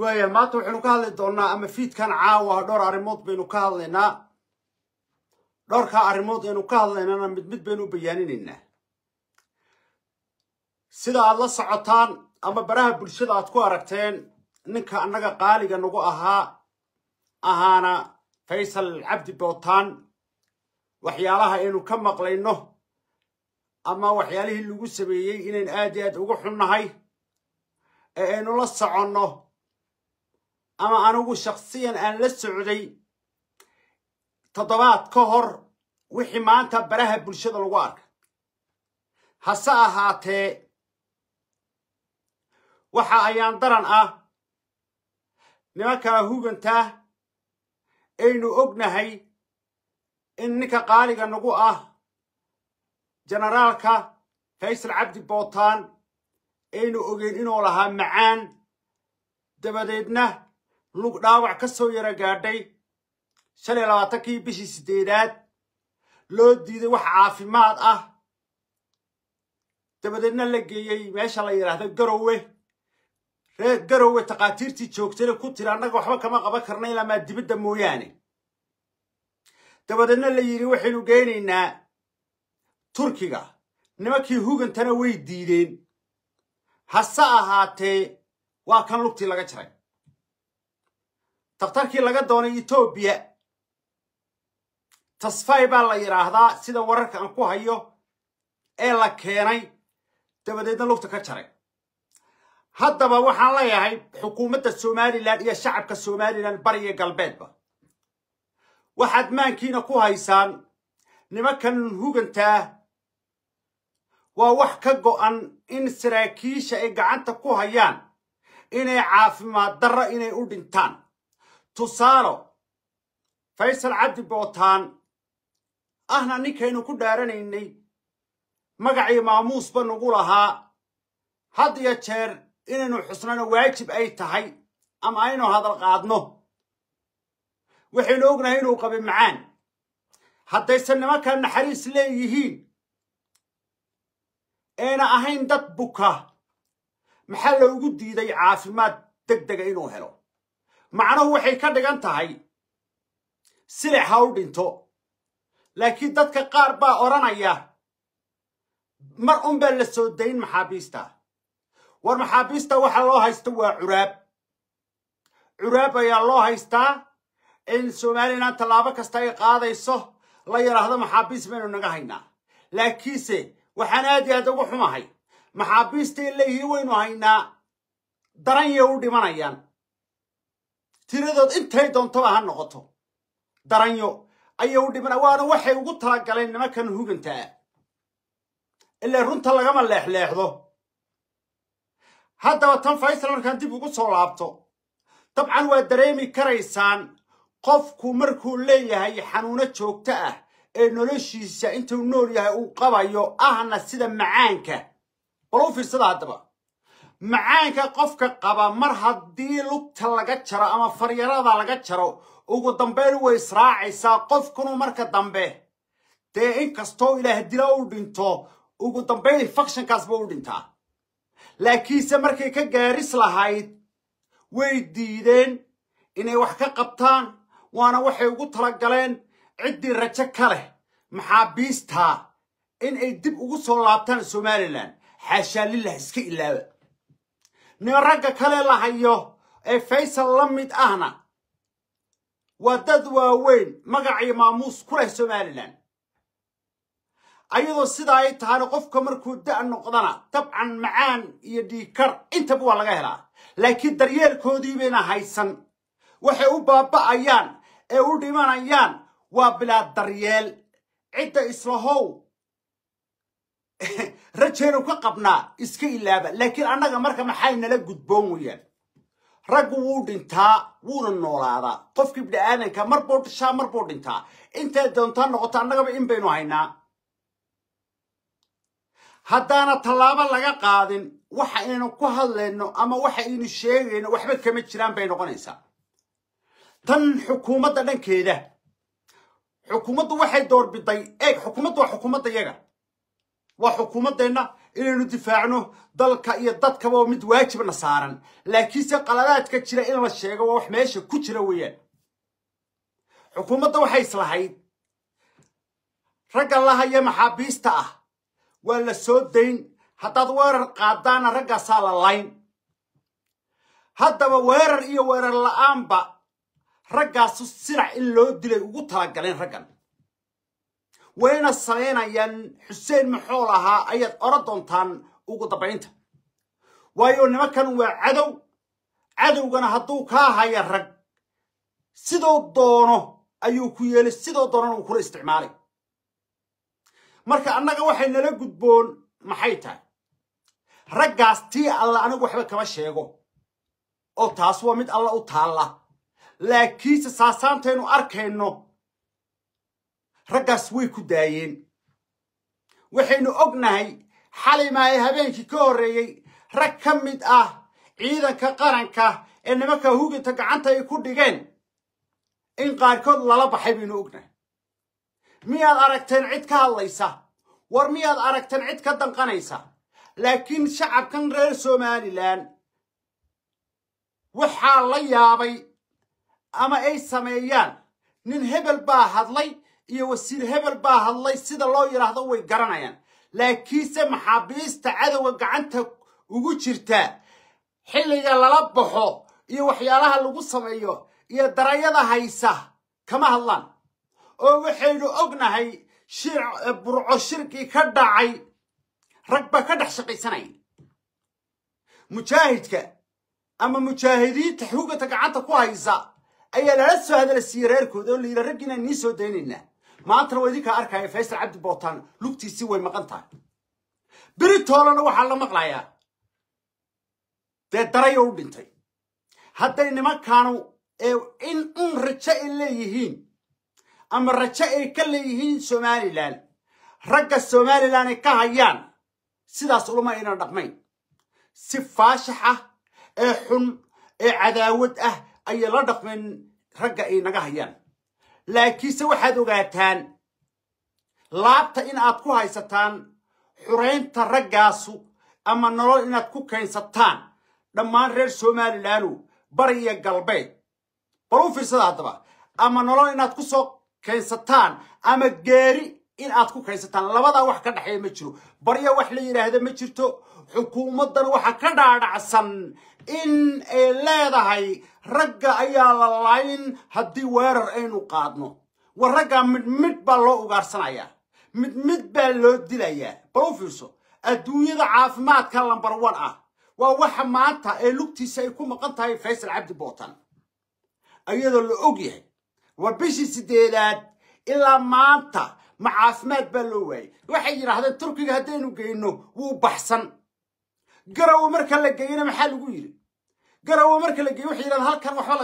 waaya maanta waxaynu ka hadli doonaa ama fiidkan caawa ah, dhowr arrimood baynu ka hadlaynaa dhowrkaa arrimood aynu ka hadlaynana mid mid baynu u bayaaninaynaa sida aad la socotaan ama baraha bulshada aad ku aragteen ninka annaga qaaliga nagu ahaa ahaana faysal cabdi bootaan waxyaalaha aynu ka maqlayno ama waxyaalihii lagu sameeyey inayn aad iyo aad ugu xunnahay ee aynu la soconno ama anugu shakhsiyan aan la socday toddobaad ka hor wixii maanta baraha bulshada lagu arka hase ahaatee waxa ayaan daran ah nimankaa huganta aynu ognahay in ninka qaaliga nagu ah generaalka faysal cabdi bootaan aynu ogeyn inuu lahaa macaan dabadeedna lug dhaawac ka soo yara gaadhay shan iyo labaatankii bishii sideedaad loo diiday wax caafimaad ah dabadeedna la geeyey meesha la yidhaahda garowe reer garowe takhaatiirtii joogtayna ku tiri annaga waxba kama qaban karna ilamaa dibadda mooyaane dabadeedna la yidhi waxaynu geynaynaa turkiga nimankii hugantana way diideen hase ahaatee waa kan lugtii laga jaray takhtarkii laga doonay etoobiya tasfay baa la yidhaahdaa sida wararka aan ku hayo ee la keenay dabadeedna lugta ka jaray haddaba waxaan leeyahay xukuumadda somalilan iyo shacabka somalilan bariga galbeedba waxaad maankiina ku haysaan nimankan hugantaa waa wax ka go'an in saraakiisha ay gacanta ku hayaan inay caafimaad darro inay u dhintaan tusaalo faysal cabdi bootaan ahna ninkaynu ku dhaaranaynay magacii maamuusba nagu lahaa had iyo jeer inaynu xusnana waajib ay tahay ama aynu hadal qaadno waxaynu ognahay inuu qabi macaan haddayse nimankaa naxariis leeyihiin eena ahayn dad buka maxaa loogu diiday caafimaad deg dega inuu helo macnuhu waxay ka dhigan tahay silex ha u dhinto laakiin dadka qaar baa odhanaya mar un baa la soo dayn maxaabiista war maxaabiista waxa loo haysta waa curaab curaab ayaa loo haystaa in somalilan tallaabo kasta ay qaadayso la yidhaahdo maxaabiis baynu naga haynaa laakiinse waxaan aad iyo aad ugu xumahay maxaabiista in leeyihiin waynu haynaa daran yay u dhimanayaan tiradood intay doontaba ha noqoto daranyo ayuu u dhimana waana waxay ugu talagaleen nimankan huganta ah ilaa runta lagama leexleexdo haddaba tan faysal markaan dib ugu soo laabto dabcan waa dareemi karaysaan qofku markuu leeyahay xanuuno joogto ah ee noloshiisa intuu nool yahay uu qabayo ahna sida macaanka bal u fiirsada haddaba macaanka qofka qaba mar haddii lugta laga jaro ama faryarada laga jaro ugu dambayn way israacaysaa qofkunu marka dambe dee inkastoo ilaah dilo u dhinto ugu dambayn infekshankaas u dhintaa laakiinse markay ka gaaris lahayd way diideen inay wax ka qabtaan waana waxay ugu talagaleen ciddii rajo ka leh maxaabiistaa inay dib ugu soo laabtaan somalilan xaashaa lilah iska ilaaba nin ragga kale la hayo ee faysal la mid ahna waa dad waaweyn magacii maamuus ku leh somalilan ayadoo sidaa ay tahana qofka markuu da' noqdana dabcan macaan iyo dhiikar intaba waa laga helaa laakiin daryeelkoodii bayna haysan waxay u baaba'ayaan ee u dhimanayaan waa bilaa daryeel cidda islahow rajeenu ka qabnaa iska ilaaba laakiin annaga marka maxay nala gudboon weyaan raggu wuu dhintaa wuuna noolaadaa qofkii bini aadanka marbuu dhishaa marbuu dhintaa intay doontaa noqoto annagaba in baynu haynaa haddaana tallaabo laga qaadin waxa aynu ku hadlayno ama waxa aynu sheegayno waxba kama jiraan bay noqonaysaa tan xukuumadda dhankeeda xukuumaddu waxay doorbiday eeg xukuumaddu waa xukuumadda yaga waa وحكومتنا inaynu difaacno dalka iyo dadkaba oo mid waajibna saaran laakiinse qaladaadka jira in la sheego waa wax meesha ku jira weeyaan xukuumadda waxay islahayd ragga lahaya maxaabiista ah waa la soo dayn haddaad weerar qaadaana raggaasaa la layn haddaba weerar iyo weerar la'aanba raggaasu sinac in loo dilay ugu talagaleen raggan wayna samaynayaan xuseen maxool ahaa ayaad odhan doontaan ugu dambaynta waayo nimankan waa cadow cadowgana hadduu kaa haya rag sidoo doono ayuu ku yeelay sidoo doonana uu kula isticmaalay marka annaga waxay nala gudboon maxay tahay raggaas tii alla anigu waxba kama sheego oo taas waa mid alla u taalla laakiinse saasaantaynu arkayno raggaas way ku daayeen waxaynu ognahay xalay maaye habeenkii ka horreeyey rag ka mid ah ciidanka qaranka ee nimanka huginta gacanta ay ku dhigeen in qaarkood lala baxay baynu ognahay miyaad aragteen cid ka hadlaysa war miyaad aragteen cid ka danqanaysa laakiin shacabkan reer somalilan waxaa la yaabay ama ay sameeyaan nin hebel baa hadlay iyo wasiir hebel baa hadlay sida loo yidhaahdo way garanayaan laakiinse maxaabiista cadowga gacanta ugu jirta xilliga lala baxo iyo waxyaalaha lagu sameeyo iyo darayada haysa kama hadlaan oo waxaynu ognahay e, burco shirkii ka dhacay rag baa ka dhex shaqaysanaya mujaahidka ama mujaahidiinta xuugata gacanta ku haysa ayaa lala soo hadalasiiyey reerkooda oo la yidhi rag nii soo daynaynaa maantana waa idinkaa arkaya faysal cabdi bootaan lugtiisii way maqan tahay beritoolana waxaa la maqlayaa dee darayo u dhintay hadday nimankaanu in un rajo ay leeyihiin ama rajo ay ka leeyihiin somalilan ragga somalilan ay ka hayaan sidaas ulama ayna dhaqmayn si faashax ah ee xun ee cadaawad ah ayay la dhaqmayn ragga ay naga hayaan laakiinse waxaad ogaataan laabta in aad ku haysataan xuraynta raggaasu ama nolol inaad ku kaynsataan dhammaan reer somalilaanu bari iyo galbeed bal u fiirsada haddaba ama nolol inaad ku soo kaynsataan ama geeri in aad ku kaysataan labadaa wax ka dhexeeya ma jiro barya wax la yidhaahda ma jirto xukuumaddana waxaa ka dhaadhacsan in ay leedahay ragga ayaa la layn haddii weerar aynu qaadno war raggaa midhmidh baa loo ugaarsanayaa mid baa loo dilayaa bal u fiirso adduunyada caafimaadka lambar wan ah waa waxa maanta ee lugtiisa ay ku maqan tahay faysal cabdi bootan iyadoo la og yahay war bishii sideedaad ilaa maanta ma caafimaad baa loo waayey waxay yidhaahdeen turkiga haddaynu geyno wuu baxsan garowo marka la geeyana maxaa lagu yidhi garowo marka la geeyo waxay yidhahdeen halkan waxba laga